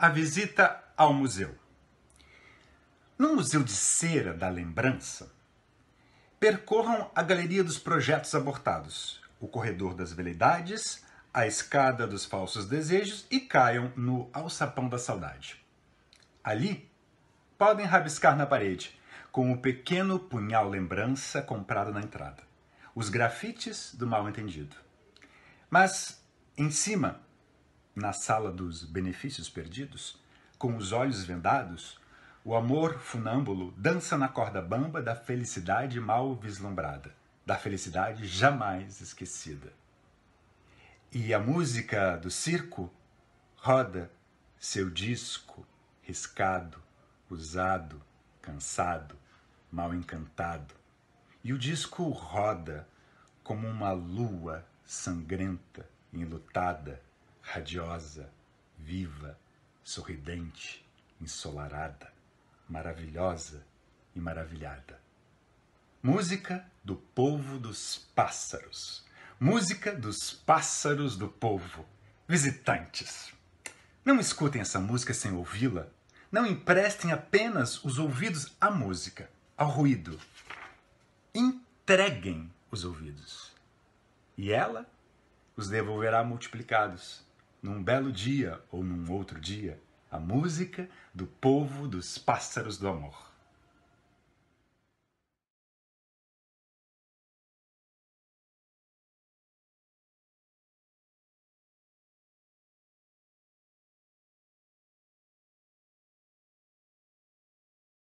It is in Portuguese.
a visita ao museu. No Museu de Cera da Lembrança, percorram a Galeria dos Projetos Abortados, o Corredor das Veleidades, a Escada dos Falsos Desejos e caiam no Alçapão da Saudade. Ali, podem rabiscar na parede, com o pequeno punhal lembrança comprado na entrada, os grafites do mal entendido. Mas, em cima, na sala dos benefícios perdidos, com os olhos vendados, o amor funâmbulo dança na corda bamba da felicidade mal vislumbrada, da felicidade jamais esquecida. E a música do circo roda seu disco riscado, usado, cansado, mal encantado. E o disco roda como uma lua sangrenta, enlutada, radiosa, viva, sorridente, ensolarada, maravilhosa e maravilhada. Música do povo dos pássaros. Música dos pássaros do povo. Visitantes. Não escutem essa música sem ouvi-la. Não emprestem apenas os ouvidos à música, ao ruído. Entreguem os ouvidos. E ela os devolverá multiplicados num belo dia ou num outro dia, a música do povo dos pássaros do amor.